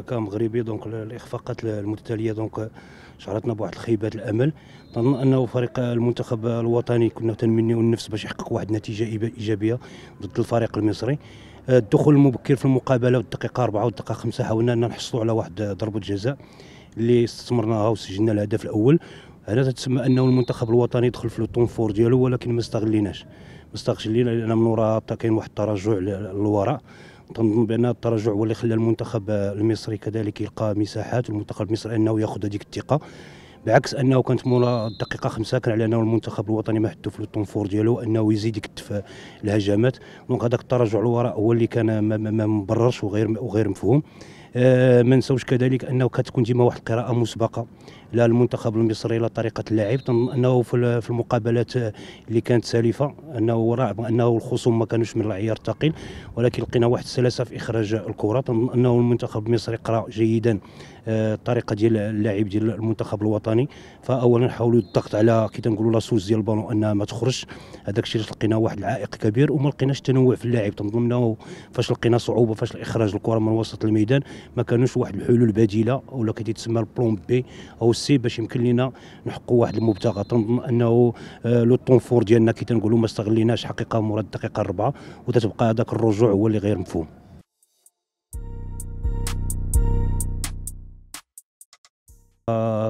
كمغربي دونك الاخفاقات المتتاليه دونك شعرتنا بواحد الخيبات الامل نظن انه فريق المنتخب الوطني كنا تنمنيو النفس باش يحقق واحد النتيجه ايجابيه ضد الفريق المصري آه، الدخول المبكر في المقابله والدقيقه 4 والدقيقه 5 حاولنا ان نحصلوا على واحد ضربه جزاء اللي استثمرناها وسجلنا الهدف الاول هنا تسمى انه المنتخب الوطني دخل في لو فور ديالو ولكن ما استغليناش ما استغلينا لان من وراء كاين واحد التراجع للوراء تنظن بان التراجع هو اللي خلى المنتخب المصري كذلك يلقى مساحات المنتخب المصري انه ياخذ هذيك الثقه بعكس انه كانت مولا الدقيقه خمسة كان على انه المنتخب الوطني ما حدو في الطنفور ديالو انه يزيد يكتف الهجمات دونك هذاك التراجع الوراء هو اللي كان ما مبررش وغير وغير مفهوم آه، ما نساوش كذلك انه كتكون ديما واحد القراءه مسبقه لا المنتخب المصري لا طريقه اللاعب انه في المقابلات اللي كانت سالفه انه رغم انه الخصوم ما كانوش من العيار الثقيل ولكن لقينا واحد السلاسه في اخراج الكره انه المنتخب المصري قرا جيدا الطريقه آه، ديال اللاعب ديال المنتخب الوطني فاولا حاولوا الضغط على كي تنقولوا لاسوس ديال البالون انها ما تخرجش هذاك الشيء لقينا واحد العائق كبير وما لقيناش تنوع في اللاعب تنظن فاش لقينا صعوبه فاش اخراج الكره من وسط الميدان ما كانوش واحد الحلول بديله ولا تسمى البلون بي او سي باش يمكن لنا نحققوا واحد المبتغى تنظن انه آه، لو طونفور ديالنا كي تنقولوا ما استغليناش حقيقه مراد الدقيقه الرابعه وتتبقى هذاك الرجوع هو اللي غير مفهوم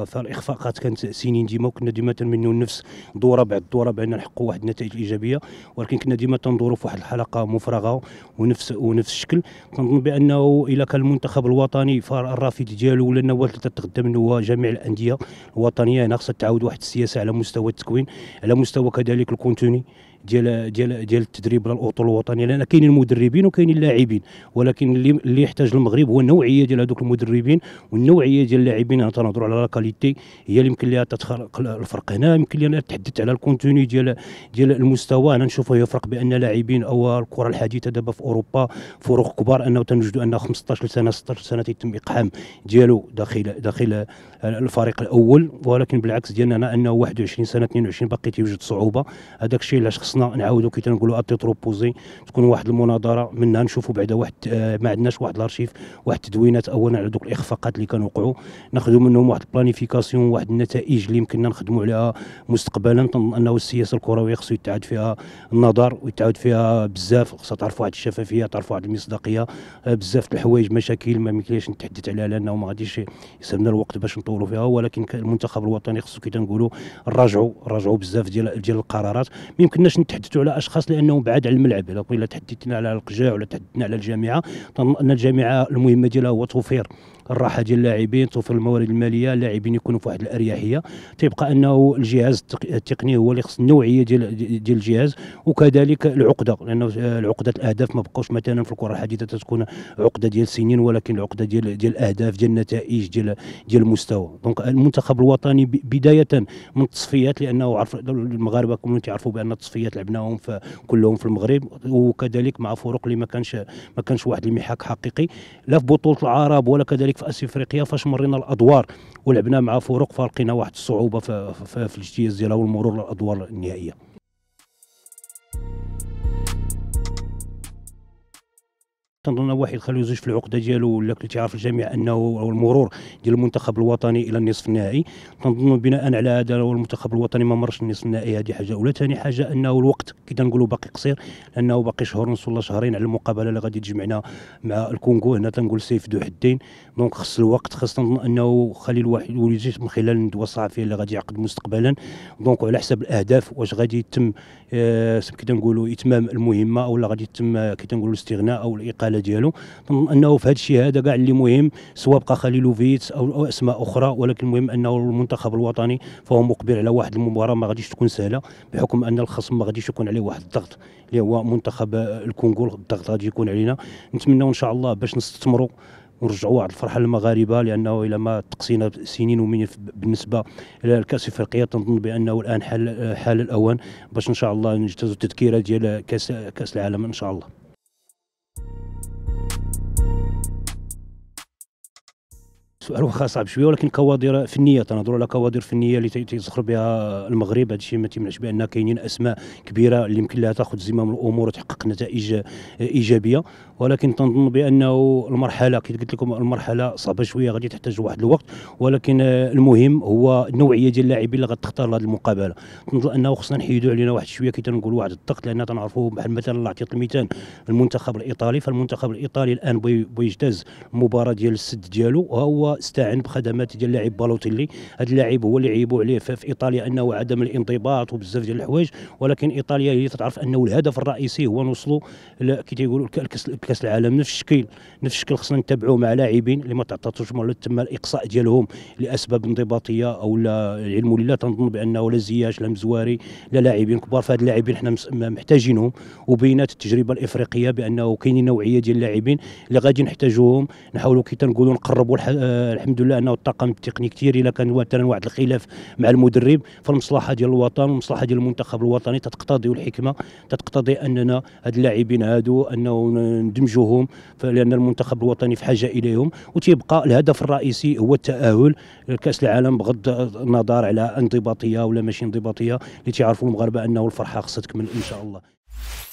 فالاخفاقات كانت سنين ديما وكنا ديما تنمنوا النفس دوره بعد دوره بان نحققوا واحد النتائج ايجابيه ولكن كنا ديما تنظروا في واحد الحلقه مفرغه ونفس ونفس الشكل كنظن بانه الا كان المنتخب الوطني فالرافد ديالو ولا النواه اللي تتقدم منه جميع الانديه الوطنيه هنا خصها تعاود واحد السياسه على مستوى التكوين على مستوى كذلك الكونتوني ديال ديال ديال التدريب للاطول الوطنيه لان كاينين المدربين وكاينين اللاعبين ولكن اللي اللي يحتاج المغرب هو النوعيه ديال هذوك المدربين والنوعيه ديال اللاعبين تنهضروا على لاكاليتي هي اللي يمكن لها تتخلق الفرق هنا يمكن لي تحدثت على الكونتوني ديال ديال المستوى انا نشوفه يفرق بان لاعبين او الكره الحديثه دابا في اوروبا فروق كبار انه تنوجدوا ان 15 سنه 16 سنه تيتم اقحام ديالو داخل داخل الفريق الاول ولكن بالعكس ديالنا انه 21 سنه 22 باقي تيوجد صعوبه هذاك الشيء علاش خص خصنا نعاودوا كي تنقولوا ابتي تروبوزي تكون واحد المناظره منها نشوفوا بعدا واحد آه، ما عندناش واحد الارشيف واحد التدوينات اولا على دوك الاخفاقات اللي كانوا وقعوا ناخذوا منهم واحد البلانيفيكاسيون واحد النتائج اللي يمكننا نخدموا عليها مستقبلا تنظن انه السياسه الكرويه خصو يتعاد فيها النظر ويتعاد فيها بزاف خصها تعرف واحد الشفافيه تعرف واحد المصداقيه آه، بزاف الحوايج مشاكل ما يمكنش نتحدث عليها لانه ما غاديش يسهلنا الوقت باش نطولوا فيها ولكن المنتخب الوطني خصو كي تنقولوا نراجعوا نراجعوا بزاف ديال ديال القرارات ما يمكنناش نتحدثوا على اشخاص لانهم بعاد على الملعب الا تحدثنا على القجاع ولا تحدثنا على الجامعه تنظن ان الجامعه المهمه ديالها هو توفير الراحه ديال اللاعبين توفير الموارد الماليه اللاعبين يكونوا في واحد الاريحيه تيبقى انه الجهاز التقني هو اللي خص النوعيه ديال ديال الجهاز وكذلك العقده لانه عقده الاهداف ما بقاوش مثلا في الكره الحديثه تتكون عقده ديال سنين ولكن العقده ديال ديال الاهداف ديال النتائج ديال ديال المستوى دونك المنتخب الوطني بدايه من التصفيات لانه عرف المغاربه كلهم تعرفوا بان التصفيات ماتشات لعبناهم في كلهم في المغرب وكذلك مع فرق اللي ما كانش ما كانش واحد المحك حقيقي لا في بطوله العرب ولا كذلك في اسيا افريقيا فاش مرينا الادوار ولعبنا مع فرق فلقينا واحد الصعوبه في, في, في الاجتياز ديالها والمرور للادوار النهائيه تنظن واحد خلى زوج في العقده ديالو ولا كنت عارف الجميع انه المرور ديال المنتخب الوطني الى النصف النهائي تنظن بناء على هذا المنتخب الوطني ما مرش النصف النهائي هذه حاجه ولا ثاني حاجه انه الوقت كي تنقولوا باقي قصير لانه باقي شهر ونص ولا شهرين على المقابله اللي غادي تجمعنا مع الكونغو هنا تنقول سيف ذو حدين دونك خص الوقت خص تنظن انه خلي الواحد يولي من خلال الندوه الصحفيه اللي غادي يعقد مستقبلا دونك وعلى حسب الاهداف واش غادي يتم آه، كي تنقولوا اتمام المهمه او لا غادي يتم آه، كي تنقولوا الاستغناء او الاقاله الحاله ديالو انه في هذا الشيء هذا كاع اللي مهم سواء بقى خليلوفيتس أو, او اسماء اخرى ولكن المهم انه المنتخب الوطني فهو مقبل على واحد المباراه ما غاديش تكون سهله بحكم ان الخصم ما غاديش يكون عليه واحد الضغط اللي هو منتخب الكونغو الضغط غادي يكون علينا نتمنوا ان شاء الله باش نستثمروا ونرجعوا واحد الفرحه للمغاربه لانه الى ما تقصينا سنين ومن بالنسبه الى الكاس الافريقيه تنظن بانه الان حال حال الاوان باش ان شاء الله نجتازوا التذكيره ديال كاس كاس العالم ان شاء الله سؤال واخا صعب شويه ولكن كوادر فنيه تنهضروا على كوادر فنيه اللي تيزخر بها المغرب هذا الشيء ما تيمنعش بان كاينين اسماء كبيره اللي يمكن لها تاخذ زمام الامور وتحقق نتائج ايجابيه ولكن تنظن بانه المرحله كي قلت لكم المرحله صعبه شويه غادي تحتاج واحد الوقت ولكن المهم هو النوعيه ديال اللاعبين اللي غتختار لهذه المقابله تنظن انه خصنا نحيدوا علينا واحد شويه كي تنقول واحد الضغط لان تنعرفوا بحال مثلا عطيت المثال المنتخب الايطالي فالمنتخب الايطالي الان بيجتاز المباراه ديال السد ديالو وهو استعن بخدمات ديال اللاعب بالوتيلي هذا اللاعب هو اللي عيبوا عليه في ايطاليا انه عدم الانضباط وبزاف ديال الحوايج ولكن ايطاليا هي تعرف انه الهدف الرئيسي هو نوصلوا كي تيقولوا كاس العالم نفس الشكل نفس الشكل خصنا نتبعوا مع لاعبين اللي ما تعطاتوش تم الاقصاء ديالهم لاسباب انضباطيه او لا العلم لله تنظن بانه لا زياش لا مزواري لا لاعبين كبار فهاد اللاعبين حنا محتاجينهم وبينات التجربه الافريقيه بانه كاينين نوعيه ديال اللاعبين اللي غادي نحتاجوهم نحاولوا كي تنقولوا نقربوا آه، الحمد لله انه الطاقم التقني كثير الا كان مثلا واحد الخلاف مع المدرب فالمصلحه ديال الوطن والمصلحه ديال المنتخب الوطني تتقتضي الحكمه تتقتضي اننا هاد اللاعبين هادو انه ندمجوهم لان المنتخب الوطني في حاجه اليهم وتيبقى الهدف الرئيسي هو التاهل لكاس العالم بغض النظر على انضباطيه ولا ماشي انضباطيه اللي تيعرفوا المغاربه انه الفرحه خصها تكمل ان شاء الله